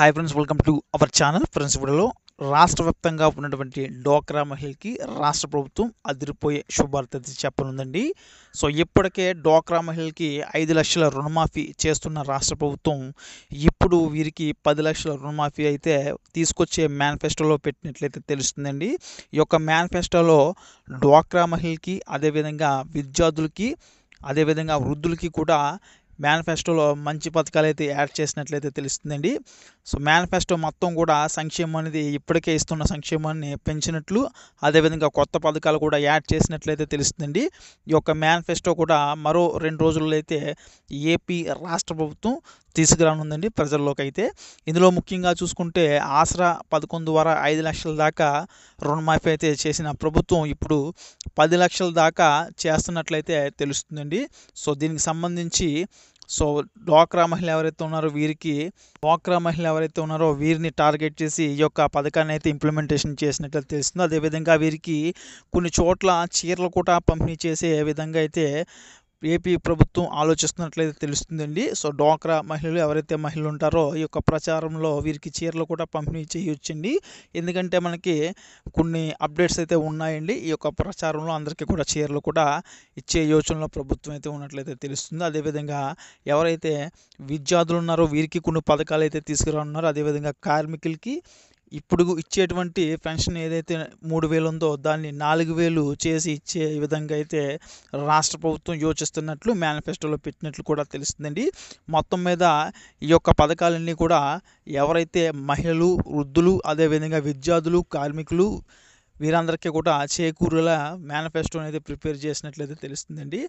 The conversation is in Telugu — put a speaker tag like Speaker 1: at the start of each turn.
Speaker 1: hi friends welcome to our channel friends ఇప్పుడులో రాష్ట్ర వ్యాప్తంగా ఉన్నటువంటి డోక్రా మహిళకి రాష్ట్ర ప్రభుత్వం అదిరిపోయే శుభార్త చెప్పనుందండి సో ఇప్పటికే డోక్రా మహిళకి ఐదు లక్షల రుణమాఫీ చేస్తున్న రాష్ట్ర ప్రభుత్వం ఇప్పుడు వీరికి పది లక్షల రుణమాఫీ అయితే తీసుకొచ్చే మేనిఫెస్టోలో పెట్టినట్లయితే తెలుస్తుందండి ఈ యొక్క మేనిఫెస్టోలో డోక్రా మహిళకి అదేవిధంగా విద్యార్థులకి అదేవిధంగా వృద్ధులకి కూడా మేనిఫెస్టోలో మంచి పథకాలు అయితే యాడ్ చేసినట్లయితే తెలుస్తుందండి సో మేనిఫెస్టో మొత్తం కూడా సంక్షేమం అనేది ఇప్పటికే ఇస్తున్న సంక్షేమాన్ని పెంచినట్లు అదేవిధంగా కొత్త పథకాలు కూడా యాడ్ చేసినట్లయితే తెలుస్తుందండి ఈ యొక్క మేనిఫెస్టో కూడా మరో రెండు రోజుల్లో అయితే ఏపీ రాష్ట్ర ప్రభుత్వం తీసుకురానుందండి ప్రజల్లోకి అయితే ఇందులో ముఖ్యంగా చూసుకుంటే ఆసరా పదకొండు ద్వారా ఐదు లక్షల దాకా రుణమాఫీ అయితే చేసిన ప్రభుత్వం ఇప్పుడు పది లక్షల దాకా చేస్తున్నట్లయితే తెలుస్తుందండి సో దీనికి సంబంధించి సో డ్వాక్రా మహిళ ఎవరైతే ఉన్నారో వీరికి డ్వాక్రా మహిళ ఎవరైతే ఉన్నారో వీరిని టార్గెట్ చేసి ఈ యొక్క పథకాన్ని అయితే ఇంప్లిమెంటేషన్ చేసినట్లు తెలుస్తుంది అదేవిధంగా వీరికి కొన్ని చోట్ల చీరలు కూడా పంపిణీ చేసే విధంగా అయితే ఏపీ ప్రభుత్వం ఆలోచిస్తున్నట్లయితే తెలుస్తుందండి సో డోక్రా మహిళలు ఎవరైతే మహిళలు ఉంటారో ఈ యొక్క ప్రచారంలో వీరికి చీరలు కూడా పంపిణీ చేయొచ్చండి ఎందుకంటే మనకి కొన్ని అప్డేట్స్ అయితే ఉన్నాయండి ఈ యొక్క ప్రచారంలో అందరికీ కూడా చీరలు కూడా ఇచ్చే యోచనలో ప్రభుత్వం అయితే ఉన్నట్లయితే తెలుస్తుంది అదేవిధంగా ఎవరైతే విద్యార్థులు ఉన్నారో వీరికి కొన్ని పథకాలు అయితే తీసుకురానున్నారో అదేవిధంగా కార్మికులకి ఇప్పుడు ఇచ్చేటువంటి పెన్షన్ ఏదైతే మూడు వేలు ఉందో దాన్ని నాలుగు వేలు చేసి ఇచ్చే విధంగా అయితే రాష్ట్ర ప్రభుత్వం యోచిస్తున్నట్లు మేనిఫెస్టోలో పెట్టినట్లు కూడా తెలుస్తుందండి మొత్తం మీద ఈ యొక్క పథకాలన్నీ కూడా ఎవరైతే మహిళలు వృద్ధులు అదేవిధంగా విద్యార్థులు కార్మికులు వీరందరికీ కూడా చేకూరులా మేనిఫెస్టో అనేది ప్రిపేర్ చేసినట్లయితే తెలుస్తుందండి